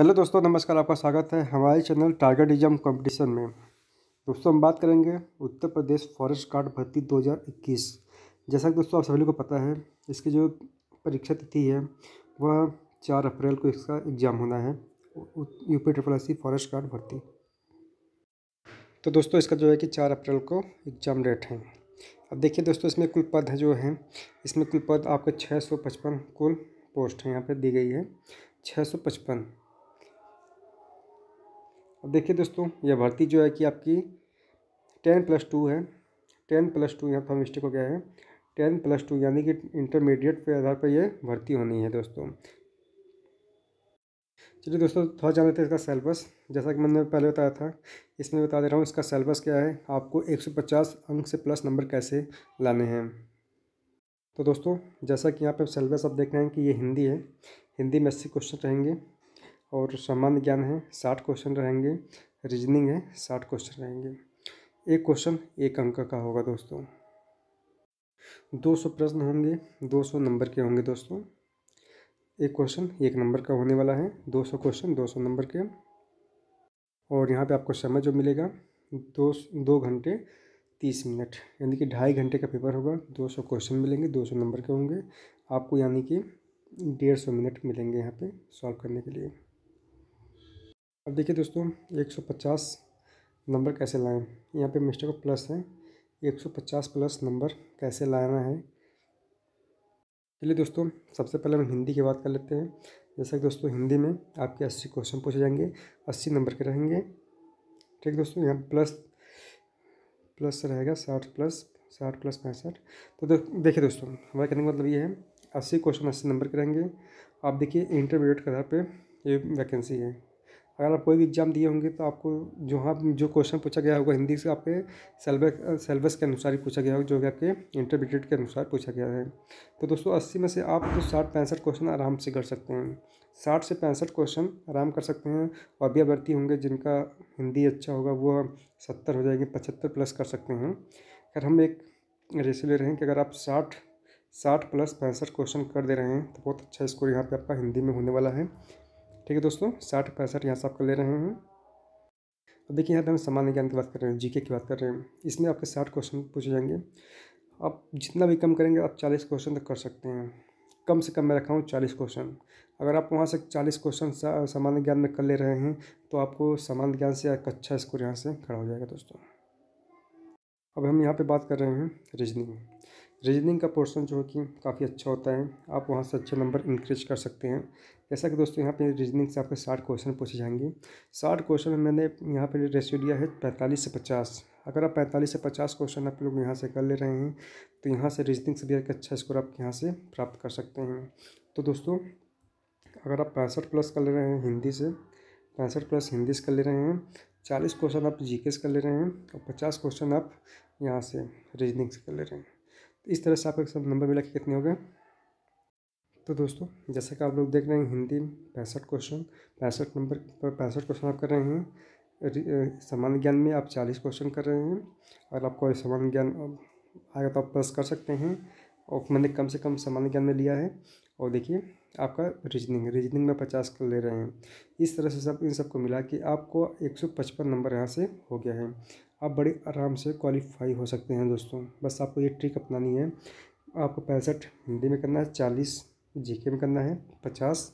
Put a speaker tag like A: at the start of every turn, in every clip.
A: hello दोस्तों नमस्कार आपका स्वागत है हमारे चैनल टारगेट एग्जाम कंपटीशन में दोस्तों हम बात करेंगे उत्तर प्रदेश फॉरेस्ट गार्ड भर्ती 2021 जैसा कि दोस्तों आप सभी को पता है इसकी जो परीक्षा तिथि है वह चार अप्रैल को इसका एग्ज़ाम होना है UP triple S forest guard भर्ती तो दोस्तों इसका जो है कि चार अप्रैल को एग्ज़ाम डेट है अब देखिए दोस्तों इसमें कुल पद जो है इसमें कुल पद आपके छः कुल पोस्ट हैं यहाँ पर दी गई है छः अब देखिए दोस्तों यह भर्ती जो है कि आपकी टेन प्लस टू है टेन प्लस टू यहाँ पर मिस्टेक हो गया है टेन प्लस टू यानी कि इंटरमीडिएट के आधार पर यह भर्ती होनी है दोस्तों चलिए दोस्तों थोड़ा जान लेते हैं इसका सेलेबस जैसा कि मैंने पहले बताया था इसमें बता दे रहा हूँ इसका सेलेबस क्या है आपको एक अंक से प्लस नंबर कैसे लाने हैं तो दोस्तों जैसा कि यहाँ पर सेलेबस आप देख रहे हैं कि ये हिंदी है हिंदी में अस्सी क्वेश्चन रहेंगे और सामान्य ज्ञान है साठ क्वेश्चन रहेंगे रीजनिंग है साठ क्वेश्चन रहेंगे एक क्वेश्चन एक अंक का होगा दोस्तों दो सौ प्रश्न होंगे दो सौ नंबर के होंगे दोस्तों एक क्वेश्चन एक नंबर का होने वाला है दो सौ क्वेश्चन दो सौ नंबर के और यहाँ पे आपको समय जो मिलेगा दो दो घंटे तीस मिनट यानी कि ढाई घंटे का पेपर होगा दो सौ क्वेश्चन मिलेंगे दो सौ नंबर के होंगे आपको यानी कि डेढ़ सौ मिनट मिलेंगे यहाँ पे सॉल्व करने के लिए अब देखिए दोस्तों 150 नंबर कैसे लाएं यहाँ पे मिस्टर का प्लस है 150 प्लस नंबर कैसे लाना है चलिए दोस्तों सबसे पहले हम हिंदी की बात कर लेते हैं जैसा कि दोस्तों हिंदी में आपके 80 क्वेश्चन पूछे जाएंगे 80 नंबर के रहेंगे ठीक दोस्तों यहाँ प्लस प्लस रहेगा साठ प्लस साठ प्लस पैंसठ तो देखिए दोस्तों हमारे कहने का मतलब ये है अस्सी क्वेश्चन अस्सी नंबर के रहेंगे आप देखिए इंटरमीडिएट के आधार पर ये वैकेंसी है अगर आप कोई भी एग्ज़ाम दिए होंगे तो आपको जो हाँ जो क्वेश्चन पूछा गया होगा हिंदी से आपके सेलेबस सेलेबस के अनुसार ही पूछा गया होगा जो कि आपके इंटरमीडिएट के अनुसार पूछा गया है तो दोस्तों अस्सी में से आप तो साठ पैंसठ क्वेश्चन आराम से कर सकते हैं साठ से पैंसठ क्वेश्चन आराम कर सकते हैं और भी अभ्यर्थी होंगे जिनका हिंदी अच्छा होगा वो सत्तर हो जाएंगे पचहत्तर प्लस कर सकते हैं अगर हम एक रेसे ले रहे हैं कि अगर आप साठ साठ प्लस पैंसठ क्वेश्चन कर दे रहे हैं तो बहुत अच्छा स्कोर यहाँ पे आपका हिंदी में होने वाला है ठीक है दोस्तों साठ पैंसठ यहाँ से आपका ले रहे हैं अब देखिए यहाँ पे हम सामान्य ज्ञान की बात कर रहे हैं जीके की बात कर रहे हैं इसमें आपके साठ क्वेश्चन पूछे जाएंगे आप जितना भी कम करेंगे आप चालीस क्वेश्चन तक कर सकते हैं कम से कम मैं रखा हूँ चालीस क्वेश्चन अगर आप वहाँ से चालीस क्वेश्चन सामान्य ज्ञान में कर ले रहे हैं तो आपको सामान्य ज्ञान से एक अच्छा स्कोर यहाँ से खड़ा हो जाएगा दोस्तों अब हम यहाँ पे बात कर रहे हैं रीजनिंग रीजनिंग का पोर्शन जो है कि काफ़ी अच्छा होता है आप वहाँ से अच्छे नंबर इंक्रीज कर सकते हैं जैसा कि दोस्तों यहाँ पे रीजनिंग से आपके साठ क्वेश्चन पूछे जाएंगे साठ क्वेश्चन में मैंने यहाँ पे रेशियो दिया है पैंतालीस से पचास अगर आप पैंतालीस से पचास क्वेश्चन आप लोग यहाँ से कर ले रहे हैं तो यहाँ से रीजनिंग से भी एक अच्छा स्कोर आप यहाँ से प्राप्त कर सकते हैं तो दोस्तों अगर आप पैंसठ प्लस कर ले रहे हैं हिंदी से पैंसठ प्लस हिंदी से कर ले रहे हैं चालीस क्वेश्चन आप जी कर ले रहे हैं और पचास क्वेश्चन आप यहाँ से रीजनिंग से कर ले रहे हैं इस तरह से आपका सब नंबर मिला के कितने हो गए तो दोस्तों जैसा कि आप लोग देख रहे हैं हिंदी पैंसठ क्वेश्चन पैंसठ नंबर पर पैंसठ क्वेश्चन आप कर रहे हैं सामान्य ज्ञान में आप चालीस क्वेश्चन कर रहे हैं अगर आपको सामान्य ज्ञान आएगा तो आप प्लस कर सकते हैं और मैंने कम से कम सामान्य ज्ञान में लिया है और देखिए आपका रीजनिंग रीजनिंग में पचास कर ले रहे हैं इस तरह से सब इन सबको मिला कि आपको एक सौ पचपन नंबर यहाँ से हो गया है आप बड़े आराम से क्वालिफाई हो सकते हैं दोस्तों बस आपको ये ट्रिक अपनानी है आपको पैंसठ हिंदी में करना है चालीस जी में करना है पचास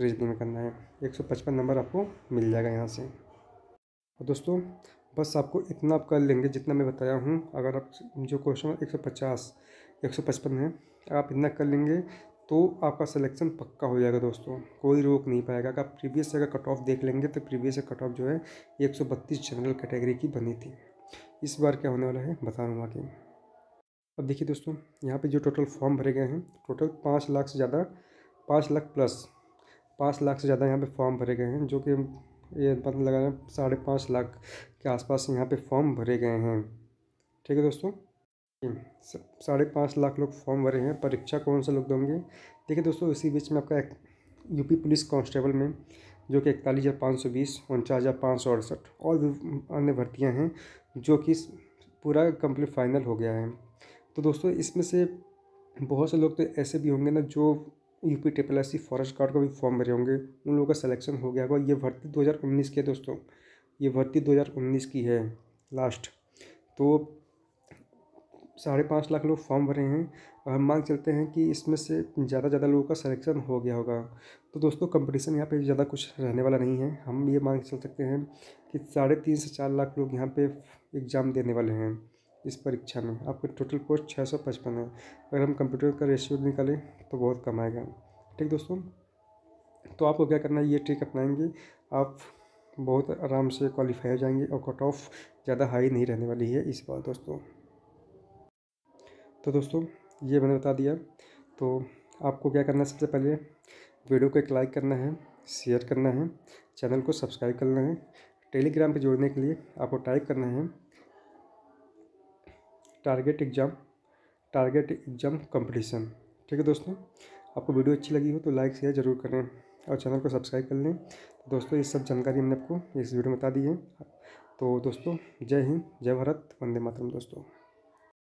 A: रीजनिंग में करना है एक सौ पचपन नंबर आपको मिल जाएगा यहाँ से और दोस्तों बस आपको इतना आप कर लेंगे जितना मैं बताया हूँ अगर आप जो क्वेश्चन एक सौ पचास एक सौ पचपन है आप इतना कर लेंगे तो आपका सिलेक्शन पक्का हो जाएगा दोस्तों कोई रोक नहीं पाएगा अगर आप प्रीवियस अगर कट ऑफ देख लेंगे तो प्रीवियस कट ऑफ जो है एक सौ बत्तीस जनरल कैटेगरी की बनी थी इस बार क्या होने वाला है बता रहा हूँ आगे अब देखिए दोस्तों यहाँ पे जो टोटल फॉर्म भरे गए हैं टोटल पाँच लाख से ज़्यादा पाँच लाख प्लस पाँच लाख से ज़्यादा यहाँ पे फॉर्म भरे गए हैं जो कि ये पता लगा रहे हैं साढ़े पाँच लाख के आसपास यहाँ पे फॉर्म भरे गए हैं ठीक है दोस्तों हम्म, साढ़े पाँच लाख लोग फॉर्म भरे हैं परीक्षा कौन से लोग देंगे देखिए दोस्तों इसी बीच में आपका यूपी पुलिस कॉन्स्टेबल में जो कि इकतालीस हज़ार पाँच सौ बीस उनचास हज़ार पाँच सौ अड़सठ और भी अन्य भर्तियाँ हैं जो कि पूरा कम्प्लीट फाइनल हो गया है तो दोस्तों इसमें से बहुत से लोग तो ऐसे भी होंगे ना जो U P triple S C forest guard का भी फॉर्म भरे होंगे उन लोगों का सिलेक्शन हो गया होगा ये भर्ती दो हज़ार उन्नीस की है दोस्तों ये भर्ती दो हज़ार उन्नीस की है लास्ट तो साढ़े पाँच लाख लोग फॉर्म भरे हैं और हम मान चलते हैं कि इसमें से ज़्यादा ज़्यादा लोगों का सलेक्शन हो गया होगा तो दोस्तों कंपटीशन यहाँ पे ज़्यादा कुछ रहने वाला नहीं है हम ये मान चल सकते हैं कि साढ़े तीन से चार लाख लोग यहाँ पे एग्ज़ाम देने वाले हैं इस परीक्षा में आपके टोटल पोस्ट छः सौ पचपन है अगर हम कंप्यूटर का रेशियो निकालें तो बहुत कम आएगा ठीक दोस्तों तो आपको क्या करना है ये ट्रिक अपनाएंगे आप बहुत आराम से क्वालिफाई हो जाएंगे और कट ऑफ ज़्यादा हाई नहीं रहने वाली है इस बार दोस्तों तो दोस्तों ये मैंने बता दिया तो आपको क्या करना है सबसे पहले वीडियो को एक लाइक करना है शेयर करना है चैनल को सब्सक्राइब करना है टेलीग्राम पे जोड़ने के लिए आपको टाइप करना है target exam target exam competition ठीक है दोस्तों आपको वीडियो अच्छी लगी हो तो लाइक शेयर ज़रूर करें और चैनल को सब्सक्राइब कर लें तो दोस्तों ये सब जानकारी हमने आपको इस वीडियो में बता दी है तो दोस्तों जय हिंद जय भारत वंदे मातरम दोस्तों